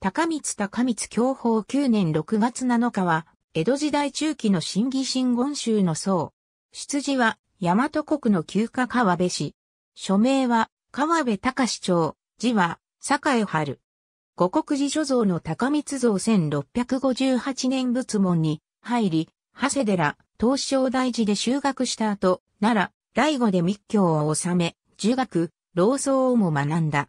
高光高光教法9年6月7日は、江戸時代中期の新義新言宗の僧。出自は、大和国の旧家川辺市。署名は、川辺隆町。字は、栄春。五国寺所蔵の高光像1658年仏門に入り、長谷寺、東照大寺で修学した後、奈良、醍醐で密教を治め、儒学、老僧をも学んだ。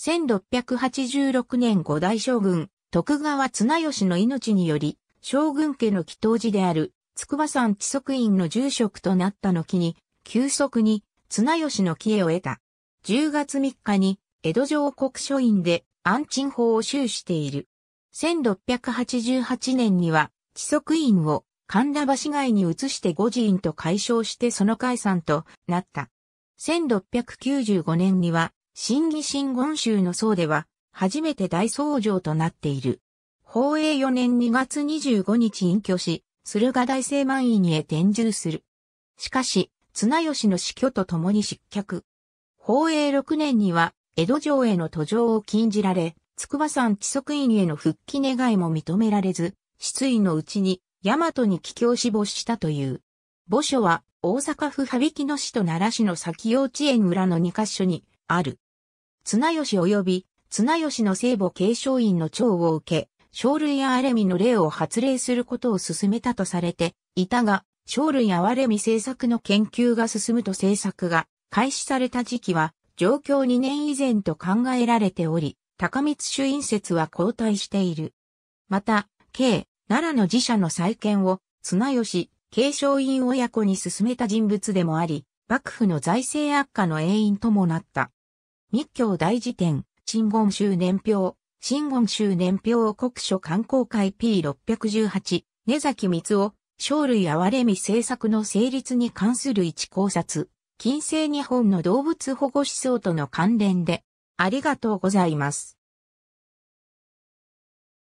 1686年五代将軍、徳川綱吉の命により、将軍家の祈祷寺である、筑波山地足院の住職となったのきに、急速に、綱吉の帰依を得た。10月3日に、江戸城国書院で、安鎮法を修している。1688年には、地足院を、神田橋街に移して五寺院と解消してその解散となった。1695年には、新義新言宗の僧では、初めて大僧正となっている。法永4年2月25日隠居し、駿河大聖満院へ転従する。しかし、綱吉の死去と共に失脚。法永6年には、江戸城への途上を禁じられ、筑波山地則院への復帰願いも認められず、失意のうちに、大和に帰郷死亡したという。墓所は、大阪府羽曳野市と奈良市の先幼稚園村の2カ所に、ある。綱吉及び、綱吉の聖母継承院の長を受け、生類やれみの霊を発令することを進めたとされていたが、生類やれみ政策の研究が進むと政策が開始された時期は、状況2年以前と考えられており、高光主院説は後退している。また、慶、奈良の寺社の再建を、綱吉、継承院親子に進めた人物でもあり、幕府の財政悪化の永因ともなった。密教大辞典、新言集年表、新言集年表国書観光会 P618、根崎光夫、生類哀れみ政策の成立に関する一考察、近世日本の動物保護思想との関連で、ありがとうございます。